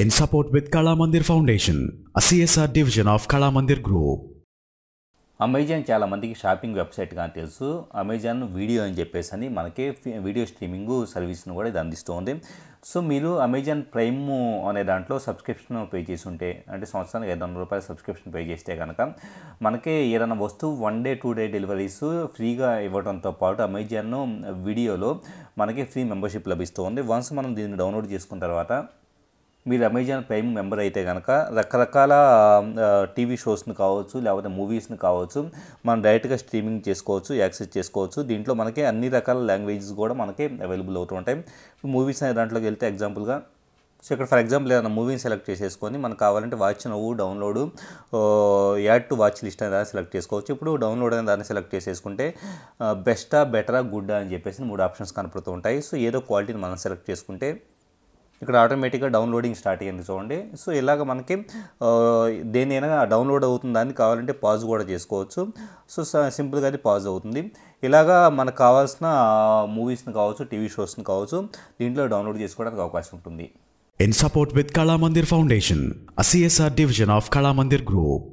in support with Kala Mandir Foundation, a CSR division of Kala Mandir Group. Amazon చాలామందికి shopping వెబ్సైట్గా తెలుసు Amazon video అని చెప్పేసి అని మనకి వీడియో స్ట్రీమింగ్ సర్వీస్ను కూడా ఇది అందిస్తుంది సో మీరు అమెజాన్ ప్రైమ్ అనే దాంట్లో సబ్స్క్రిప్షన్ పే చేసి ఉంటే అంటే సంవత్సరానికి ఐదు వందల రూపాయలు సబ్స్క్రిప్షన్ పే చేస్తే కనుక మనకి ఏదైనా వస్తువు one day two day deliveries ఫ్రీగా ఇవ్వడంతో పాటు అమెజాన్ వీడియోలో మనకి ఫ్రీ మెంబర్షిప్ లభిస్తుంది వన్స్ మనం దీన్ని డౌన్లోడ్ చేసుకున్న తర్వాత మీరు అమెజాన్ ప్రైమ్ మెంబర్ అయితే కనుక రకరకాల టీవీ షోస్ని కావచ్చు లేకపోతే మూవీస్ని కావచ్చు మనం డైరెక్ట్గా స్ట్రీమింగ్ చేసుకోవచ్చు యాక్సెస్ చేసుకోవచ్చు దీంట్లో మనకి అన్ని రకాల లాంగ్వేజెస్ కూడా మనకి అవైలబుల్ అవుతూ ఉంటాయి మూవీస్ అనే దాంట్లోకి వెళ్తే ఎగ్జాంపుల్గా సో ఇక్కడ ఫర్ ఎగ్జాంపుల్ ఏదైనా మూవీని సెలెక్ట్ చేసేసుకొని మనకు కావాలంటే watch now download add to watch list అనే దాన్ని సెలెక్ట్ చేసుకోవచ్చు ఇప్పుడు డౌన్లోడ్ అనే దాన్ని సెలెక్ట్ చేసేసుకుంటే బెస్టా బెటరా గుడ్డా అని చెప్పేసి మూడు ఆప్షన్స్ కనపడుతూ ఉంటాయి సో ఏదో క్వాలిటీని మనం సెలెక్ట్ చేసుకుంటే ఇక్కడ ఆటోమేటిక్గా డౌన్లోడింగ్ స్టార్ట్ అయ్యింది చూడండి సో ఇలాగ మనకి దేనైనా డౌన్లోడ్ అవుతుంది అని కావాలంటే పాజ్ కూడా చేసుకోవచ్చు సో సింపుల్గా అది పాజ్ అవుతుంది ఇలాగా మనకు కావాల్సిన మూవీస్ని కావచ్చు టీవీ షోస్ని కావచ్చు దీంట్లో డౌన్లోడ్ చేసుకోవడానికి అవకాశం ఉంటుంది in support with Kalamandir Foundation a CSR division of Kalamandir group